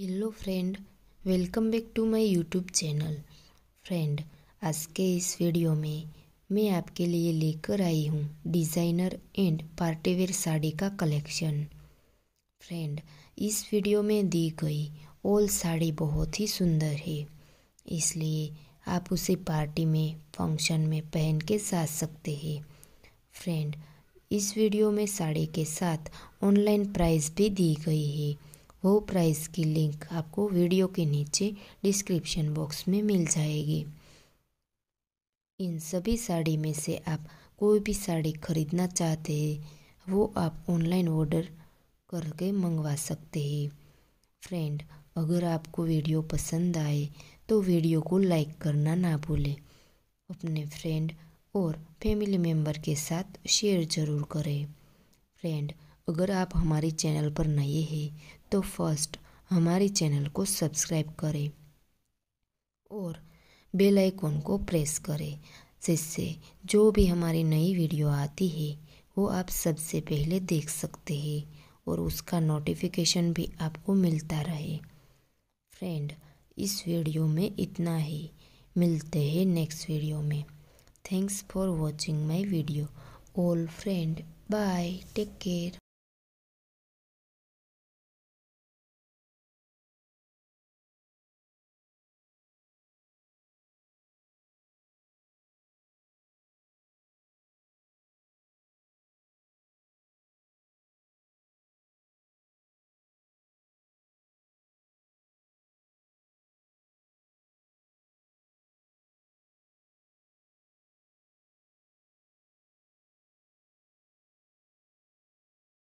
hello friend welcome back to my YouTube channel friend आज के इस वीडियो में मैं आपके लिए लेकर आई हूँ डिज़ाइनर एंड पार्टीवेयर साड़ी का कलेक्शन फ्रेंड इस वीडियो में दी गई ऑल साड़ी बहुत ही सुंदर है इसलिए आप उसे पार्टी में फंक्शन में पहन के जा सकते हैं फ्रेंड इस वीडियो में साड़ी के साथ ऑनलाइन प्राइस भी दी गई है वो प्राइस की लिंक आपको वीडियो के नीचे डिस्क्रिप्शन बॉक्स में मिल जाएगी इन सभी साड़ी में से आप कोई भी साड़ी खरीदना चाहते हैं वो आप ऑनलाइन ऑर्डर करके मंगवा सकते हैं फ्रेंड अगर आपको वीडियो पसंद आए तो वीडियो को लाइक करना ना भूलें अपने फ्रेंड और फैमिली मेम्बर के साथ शेयर ज़रूर करें फ्रेंड अगर आप हमारे चैनल पर नए हैं तो फर्स्ट हमारे चैनल को सब्सक्राइब करें और बेल आइकॉन को प्रेस करें जिससे जो भी हमारी नई वीडियो आती है वो आप सबसे पहले देख सकते हैं और उसका नोटिफिकेशन भी आपको मिलता रहे फ्रेंड इस वीडियो में इतना ही मिलते हैं नेक्स्ट वीडियो में thanks for watching my video all friend bye take care